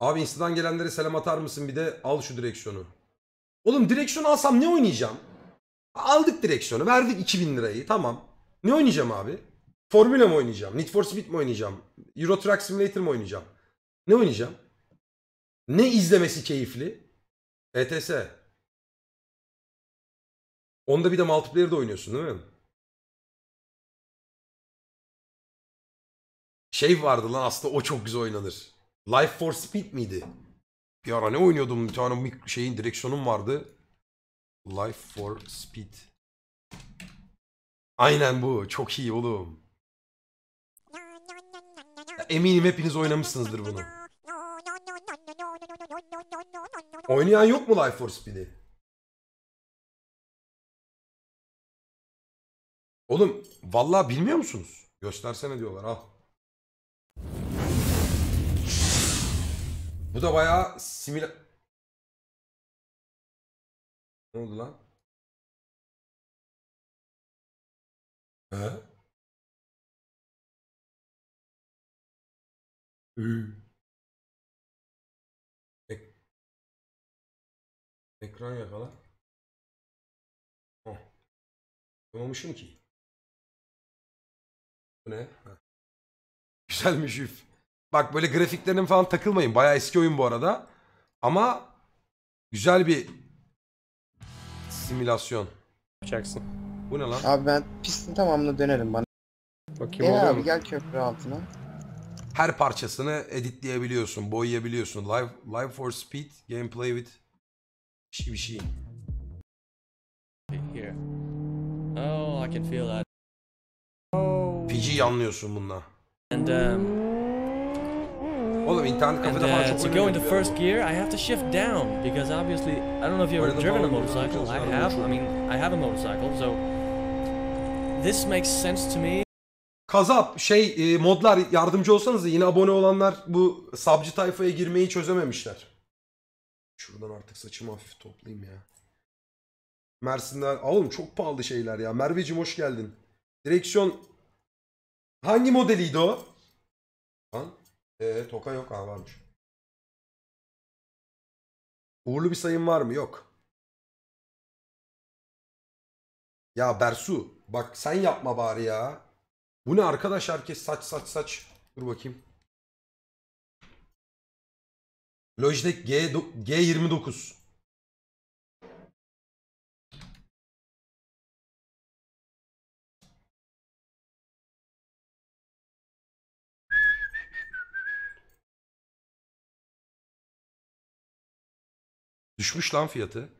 Abi Insta'dan gelenlere selam atar mısın bir de al şu direksiyonu. Oğlum direksiyonu alsam ne oynayacağım? Aldık direksiyonu verdik 2000 lirayı tamam. Ne oynayacağım abi? Formula mı oynayacağım? Need for Speed mi oynayacağım? Euro Truck Simulator mı oynayacağım? Ne oynayacağım? Ne izlemesi keyifli? ETS. Onda bir de multiplayer de oynuyorsun değil mi? Şey vardı lan aslında o çok güzel oynanır. Life for Speed miydi? Bir ara ne oynuyordum? Bir tane mik- şeyin direksiyonum vardı. Life for Speed. Aynen bu. Çok iyi oğlum. Eminim hepiniz oynamışsınızdır bunu. Oynayan yok mu Life for Speed'i? Oğlum vallahi bilmiyor musunuz? Göstersene diyorlar al. Bu da bayağı simül... Ne oldu lan? He? Ee? Ek... Ekran yakala. Oh. Yapamamışım ki. Bu ne? Heh. Güzelmiş üf. Bak böyle grafiklerin falan takılmayın. Bayağı eski oyun bu arada. Ama güzel bir simülasyon. Yapacaksın. Bu ne lan? Abi ben pistin tamamını dönerim bana. Bakayım Gel abi mu? gel köprü altına. Her parçasını editleyebiliyorsun, boyayabiliyorsun. Live, live for speed, gameplay with şey bir şey. Here. Oh, I can feel that. Oh. PG'yi anlıyorsun bununla. And um, oğlum internet kafede falan uh, çok to go into first gear, I have to shift down because obviously I don't know if you've ever driven a motorcycle. I have. I mean, I have a motorcycle, so this makes sense to me. Kazap şey e, modlar yardımcı olsanız yine abone olanlar bu sabcı tayfaya girmeyi çözememişler. Şuradan artık saçımı hafif toplayayım ya. Mersin'den oğlum çok pahalı şeyler ya. Merveciğim hoş geldin. Direksiyon hangi modeliydi o? Lan ee, toka yok. Ha varmış. Uğurlu bir sayım var mı? Yok. Ya Bersu bak sen yapma bari ya. Bu ne arkadaş herkes saç saç saç. Dur bakayım. Logitech G G29. Düşmüş lan fiyatı.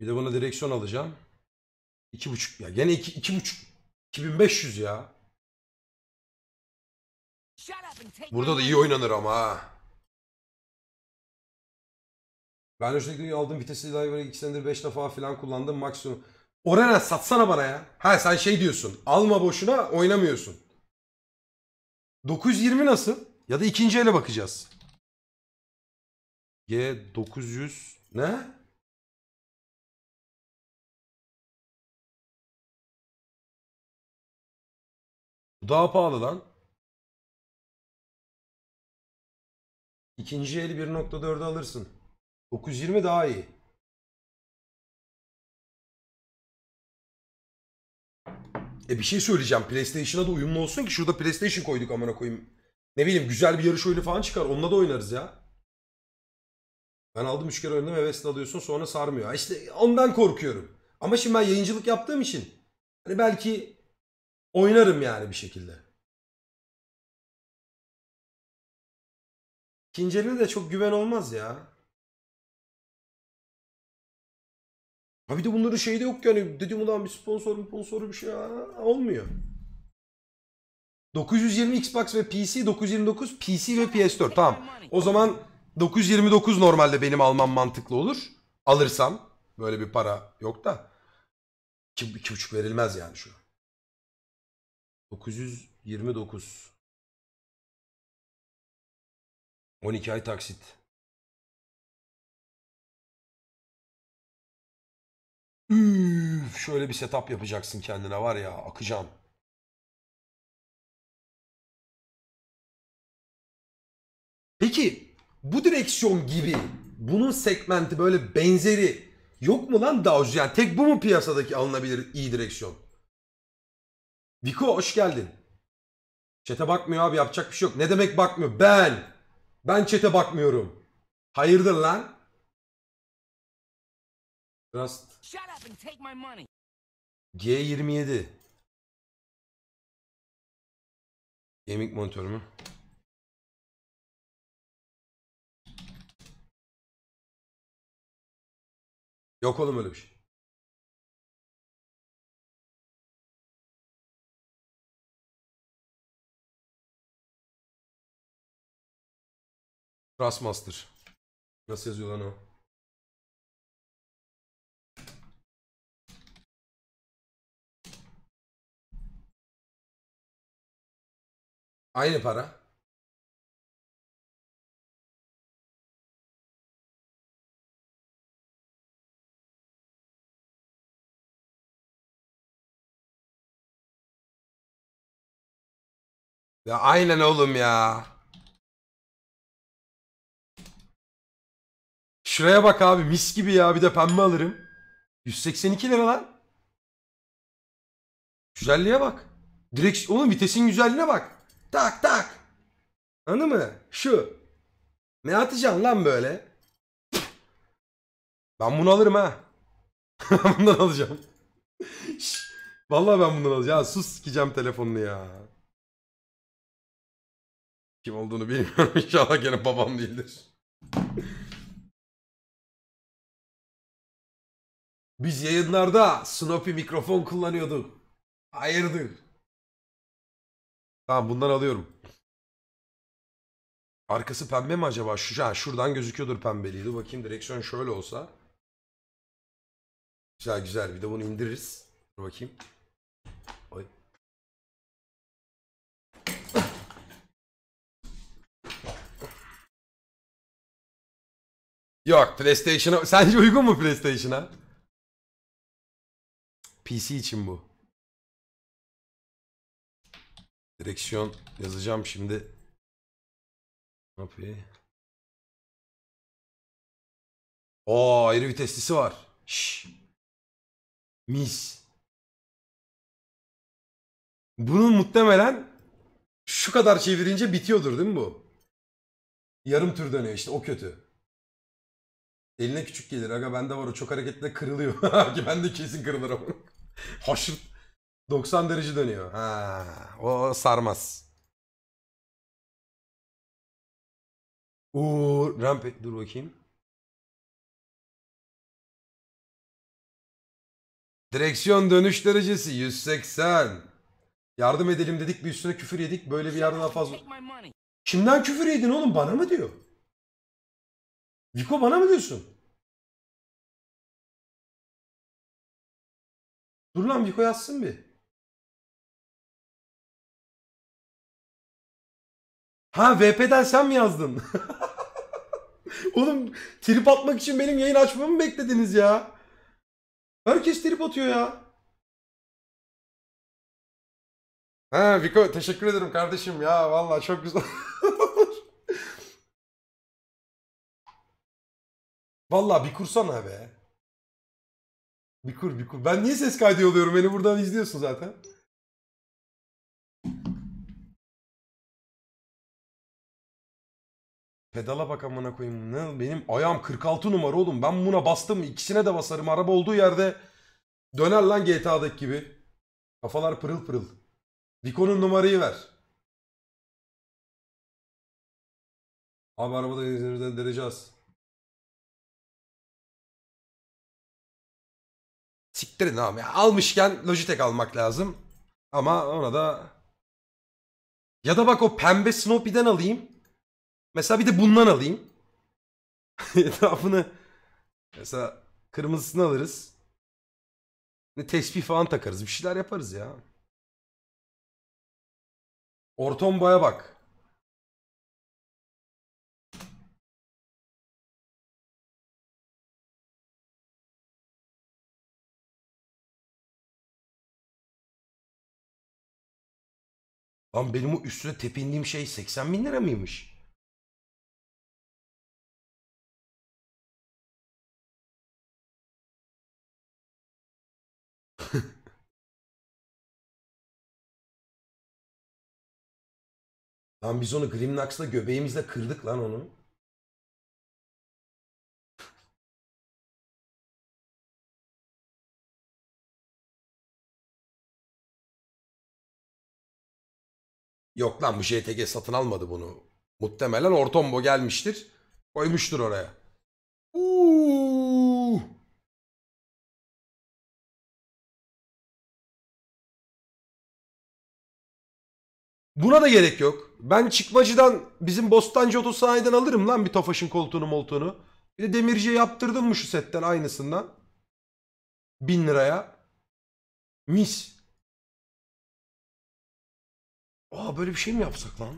Bir de buna direksiyon alacağım. 2.5 ya gene 2 2.5 2500 ya. Burada da iyi oynanır ama ha. Ben önceki aldım vitesi driver'ı 2 senedir 5 defa falan kullandım maksimum. Orana satsana bana ya. Ha sen şey diyorsun. Alma boşuna oynamıyorsun. 920 nasıl? Ya da ikinci ele bakacağız. G 900 ne? Bu daha pahalı lan. İkinci eli 1.4'e alırsın. 920 daha iyi. E bir şey söyleyeceğim. PlayStation'a da uyumlu olsun ki şurada PlayStation koyduk amına koyayım. Ne bileyim güzel bir yarış oyunu falan çıkar. Onunla da oynarız ya. Ben aldım 3 kere oynadım hevesle alıyorsun sonra sarmıyor. İşte ondan korkuyorum. Ama şimdi ben yayıncılık yaptığım için hani belki oynarım yani bir şekilde. İkinci de çok güven olmaz ya. Ha bir de bunların de yok yani dedim ulan bir sponsor bir sponsor bir şey Aa, olmuyor. 920 Xbox ve PC 929 PC ve PS4 tamam. O zaman 929 normalde benim almam mantıklı olur. Alırsam böyle bir para yok da. 2,5 verilmez yani şu an. 929 12 ay taksit. Üf, şöyle bir setup yapacaksın kendine var ya akıcan. Peki bu direksiyon gibi bunun segmenti böyle benzeri yok mu lan daha ucuz? Yani tek bu mu piyasadaki alınabilir iyi direksiyon? Viko hoş geldin. Çete bakmıyor abi yapacak bir şey yok. Ne demek bakmıyor? Ben. Ben çete bakmıyorum. Hayırdır lan? Rust. G27. Gaming monitörü mü? Yok oğlum öyle bir şey. Trustmaster. Nasıl yazıyor lan o? Aynı para. Ya aynen oğlum ya. Şuraya bak abi mis gibi ya bir de pembe alırım. 182 lira lan. Güzelliğe bak. Direkt oğlum vitesin güzelliğine bak. Tak tak. Anı mı? Şu. Ne atacaksın lan böyle? Ben bunu alırım ha. bundan alacağım. Vallahi ben bundan alacağım. sus sikeceğim telefonunu ya. Kim olduğunu bilmiyorum. İnşallah gene babam değildir. Biz yayınlarda Snoopy mikrofon kullanıyorduk. Hayırdır? Tamam bundan alıyorum. Arkası pembe mi acaba? Şu, ha, şuradan gözüküyordur pembeliği. bakayım direksiyon şöyle olsa. Güzel güzel. Bir de bunu indiririz. Dur bakayım. Oy. Yok PlayStation'a. Sence uygun mu PlayStation'a? PC için bu. Direksiyon yazacağım şimdi. Ne yapayım? Oo ayrı viteslisi var. Şş. Mis. Bunun muhtemelen şu kadar çevirince bitiyordur değil mi bu? Yarım tür dönüyor işte o kötü. Eline küçük gelir. Aga bende var o çok hareketle kırılıyor. Ki ben de kesin kırılırım. ama. Haşırt. 90 derece dönüyor. Ha, o sarmaz. Uuu ramp dur bakayım. Direksiyon dönüş derecesi 180. Yardım edelim dedik bir üstüne küfür yedik. Böyle bir yerden daha fazla. Kimden küfür yedin oğlum bana mı diyor? Viko bana mı diyorsun? Dur lan Viko yazsın bir. Ha VP'den sen mi yazdın? Oğlum trip atmak için benim yayın açmamı mı beklediniz ya? Herkes trip atıyor ya. Ha Viko teşekkür ederim kardeşim ya vallahi çok güzel. valla bir kursana be. Bir kur bir kur. Ben niye ses kaydı oluyorum? Beni buradan izliyorsun zaten. Pedala bak amına koyayım. Ne, benim ayağım 46 numara oğlum. Ben buna bastım. ikisine de basarım. Araba olduğu yerde döner lan GTA'daki gibi. Kafalar pırıl pırıl. Vico'nun numarayı ver. Abi arabada izlenirden derece az. Siktirin abi. Ya. Almışken Logitech almak lazım. Ama ona da... Ya da bak o pembe Snoopy'den alayım. Mesela bir de bundan alayım. Etrafını mesela kırmızısını alırız. Ne tesbih falan takarız. Bir şeyler yaparız ya. Ortomba'ya bak. Lan benim o üstüne tepindiğim şey 80 bin lira mıymış? Lan biz onu Grimnax'la göbeğimizle kırdık lan onu. Yok lan bu JTG satın almadı bunu. Muhtemelen Ortombo gelmiştir. Koymuştur oraya. Uuu. Buna da gerek yok. Ben çıkmacıdan bizim Bostancı otosanayiden alırım lan bir Tofaş'ın koltuğunu moltuğunu. Bir de demirciye yaptırdım mı şu setten aynısından. Bin liraya. Mis. Aa böyle bir şey mi yapsak lan?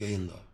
Yayında.